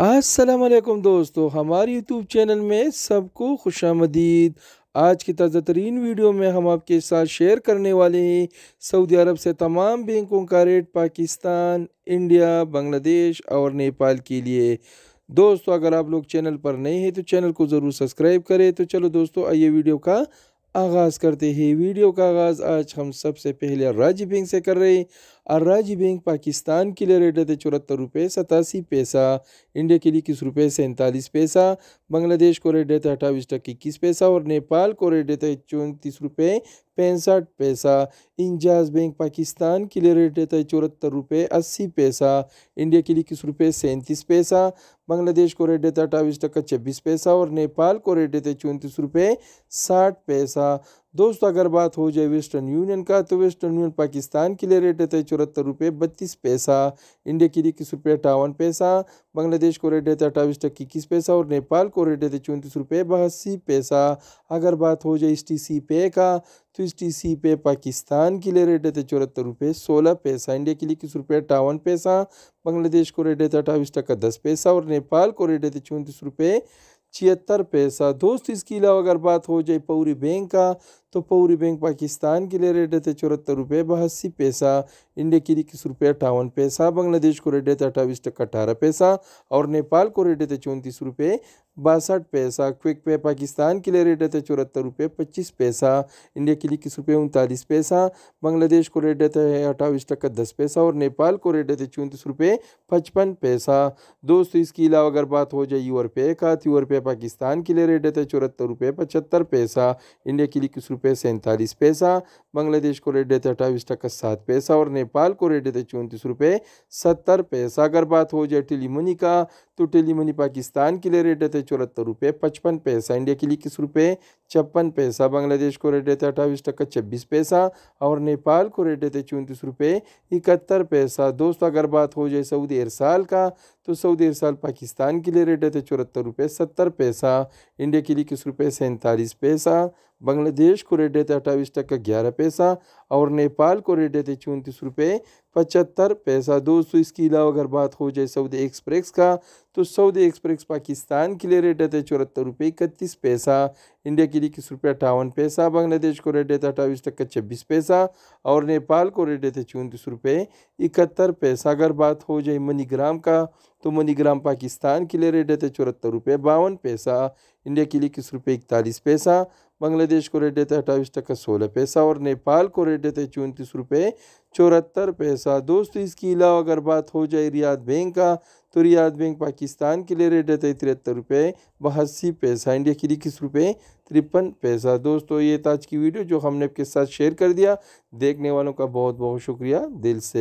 असलम दोस्तों हमारे YouTube channel में सबको खुश आमदीद आज की ताज़ा तरीन वीडियो में हम आपके साथ शेयर करने वाले हैं सऊदी अरब से तमाम बैंकों का रेट पाकिस्तान इंडिया बांग्लादेश और नेपाल के लिए दोस्तों अगर आप लोग चैनल पर नए हैं तो चैनल को ज़रूर सब्सक्राइब करें तो चलो दोस्तों आइए वीडियो का आगाज़ करते हैं वीडियो का आगाज़ आज हम सबसे पहले राज्य बैंक से कर रहे हैं राज्य बैंक पाकिस्तान के लिए रेट रहते चौहत्तर रुपये सतासी पैसा इंडिया के लिए इक्कीस रुपये सैंतालीस पैसा बांग्लादेश को रेट रहता है अट्ठाईस इक्कीस पैसा और नेपाल को रेट रहता है चौंतीस रुपये पैंसठ पैसा इंजाज बैंक पाकिस्तान के लिए रेट रहता है चौहत्तर रुपये अस्सी पैसा इंडिया के लिए इक्कीस रुपये सैंतीस पैसा बांग्लादेश को रेट देता है अट्ठाईस टक्का छब्बीस पैसा और नेपाल को रेट देते चौंतीस रुपये साठ पैसा दोस्तों अगर बात हो जाए वेस्टर्न यूनियन का तो वेस्टर्न यूनियन पाकिस्तान के लिए रेट रहता है चौहत्तर रुपये बत्तीस पैसा इंडिया के लिए इक्कीस रुपये अट्ठावन पैसा बांग्लादेश को रेट रहता है अट्ठाईस टक्के इक्कीस पैसा और नेपाल को रेट रहता है चौंतीस रुपये बहासी पैसा अगर बात हो जाए इस टी सी पे का तो इस टी सी पे पाकिस्तान के लिए रेट रहता चौहत्तर रुपये सोलह पैसा इंडिया के लिए इक्कीस रुपये अट्ठावन पैसा बांग्लादेश को रेट रहता है अट्ठाईस टक्का दस पैसा और नेपाल को रेट रहता चौंतीस रुपये छिहत्तर पैसा दोस्त इसके अलावा अगर बात हो जाए पौरी बैंक का तो पौरी बैंक पाकिस्तान के लिए रेट थे चौहत्तर रुपये बहासी पैसा इंडिया के लिए इक्कीस रुपये अट्ठावन पैसा बांग्लादेश को रेट थे अट्ठाईस टक्का अठारह पैसा और नेपाल को रेट थे चौंतीस रुपये बासठ पैसा क्विक पे पाकिस्तान के लिए रेट रहता है चौहत्तर रुपये पच्चीस पैसा इंडिया के लिए किस रुपये उनतालीस पैसा बांग्लादेश को रेट रहता है अट्ठाईस टक्का दस पैसा और नेपाल को रेट रहता चौंतीस रुपये पचपन पैसा दोस्तों इसके अलावा अगर बात हो जाए यूर पे का तो यूर पे पाकिस्तान के लिए रेट रहता चौहत्तर रुपये पचहत्तर पैसा इंडिया के लिए किस रुपये सैंतालीस पैसा बांग्लादेश को रेट रहता अट्ठाईस टक्का सात पैसा और नेपाल को रेट रहता चौंतीस रुपये सत्तर पैसा अगर बात हो जाए टेलीमनी का तो टेलीमनी पाकिस्तान के लिए रेट रहता चौहत्तर रुपये पचपन पैसा इंडिया के लिए इक्कीस रुपये छप्पन पैसा बांग्लादेश को रेट देते अट्ठाईस टक्का छब्बीस पैसा और नेपाल को रेट देते चौंतीस रुपये इकहत्तर पैसा दोस्तों अगर बात हो जाए सऊदी साल का तो सऊदी अरसाल पाकिस्तान के लिए रेट है तो चौहत्तर रुपये सत्तर पैसा इंडिया के लिए किस रुपये सैंतालीस पैसा बांग्लादेश को रेट देते तो अट्ठाईस टक्का ग्यारह पैसा और नेपाल को रेट देते तो चौंतीस रुपये पचहत्तर पैसा दोस्तों इसके अलावा अगर बात हो जाए सऊदी एक्सप्रेस का तो सऊदी एक्सप्रेस पाकिस्तान के लिए रेट देते चौहत्तर रुपये इकतीस पैसा इंडिया की इक्कीस रुपये अट्ठावन पैसा बांग्लादेश को रेट देता अट्ठाईस टक्का छब्बीस पैसा और नेपाल को रेट देते चौंतीस रुपये इकहत्तर पैसा अगर बात हो जाए मनीग्राम का तो मनीग्राम पाकिस्तान के लिए रेट देते चौहत्तर रुपये बावन पैसा इंडिया के लिए इक्कीस रुपये इकतालीस पैसा बांग्लादेश को रेट देता है अट्ठाईस टका सोलह पैसा और नेपाल को रेट देते हैं चौंतीस रुपये चौहत्तर पैसा दोस्तों इसके अलावा अगर बात हो जाए रियाद बैंक का तो रियाद बैंक पाकिस्तान के लिए रेट देते हैं तिहत्तर रुपये बहासी पैसा इंडिया के लिए इक्कीस रुपये तिरपन पैसा दोस्तों ये ताज की वीडियो जो हमने आपके साथ शेयर कर दिया देखने वालों का बहुत बहुत शुक्रिया दिल से